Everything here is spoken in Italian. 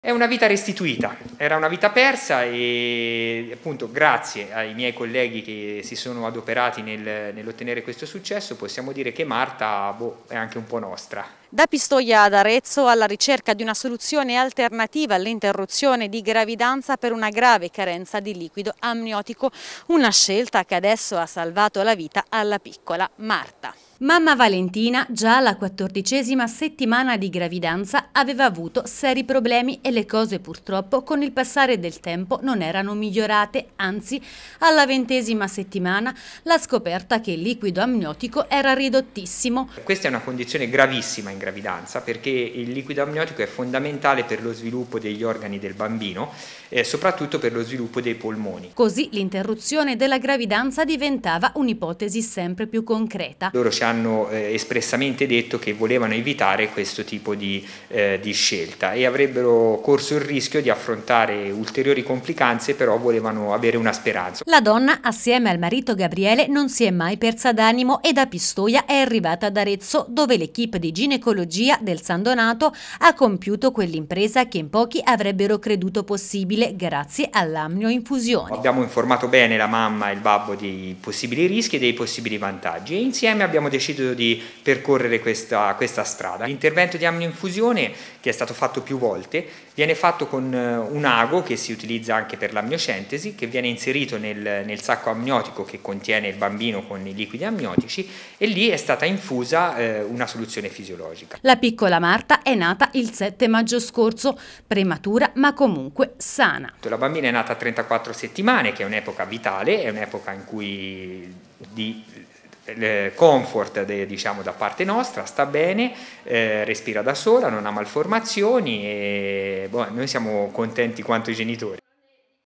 È una vita restituita, era una vita persa e appunto grazie ai miei colleghi che si sono adoperati nel, nell'ottenere questo successo possiamo dire che Marta boh, è anche un po' nostra. Da Pistoia ad Arezzo alla ricerca di una soluzione alternativa all'interruzione di gravidanza per una grave carenza di liquido amniotico, una scelta che adesso ha salvato la vita alla piccola Marta. Mamma Valentina, già alla quattordicesima settimana di gravidanza, aveva avuto seri problemi e le cose purtroppo con il passare del tempo non erano migliorate, anzi alla ventesima settimana la scoperta che il liquido amniotico era ridottissimo. Questa è una condizione gravissima in gravidanza perché il liquido amniotico è fondamentale per lo sviluppo degli organi del bambino e soprattutto per lo sviluppo dei polmoni. Così l'interruzione della gravidanza diventava un'ipotesi sempre più concreta. Loro ci hanno eh, espressamente detto che volevano evitare questo tipo di, eh, di, scelta e avrebbero corso il rischio di affrontare ulteriori complicanze, però volevano avere una speranza. La donna, assieme al marito Gabriele, non si è mai persa d'animo e da Pistoia è arrivata ad Arezzo, dove l'equipe di ginecologia del San Donato ha compiuto quell'impresa che in pochi avrebbero creduto possibile grazie all'amnioinfusione. Abbiamo informato bene la mamma e il babbo dei possibili rischi e dei possibili vantaggi e insieme abbiamo deciso deciso di percorrere questa, questa strada. L'intervento di amnioinfusione, che è stato fatto più volte, viene fatto con eh, un ago che si utilizza anche per l'amniocentesi, che viene inserito nel, nel, sacco amniotico che contiene il bambino con i liquidi amniotici e lì è stata infusa eh, una soluzione fisiologica. La piccola Marta è nata il 7 maggio scorso, prematura ma comunque sana. La bambina è nata a 34 settimane, che è un'epoca vitale, è un'epoca in cui di comfort de, diciamo, da parte nostra, sta bene, eh, respira da sola, non ha malformazioni e boh, noi siamo contenti quanto i genitori.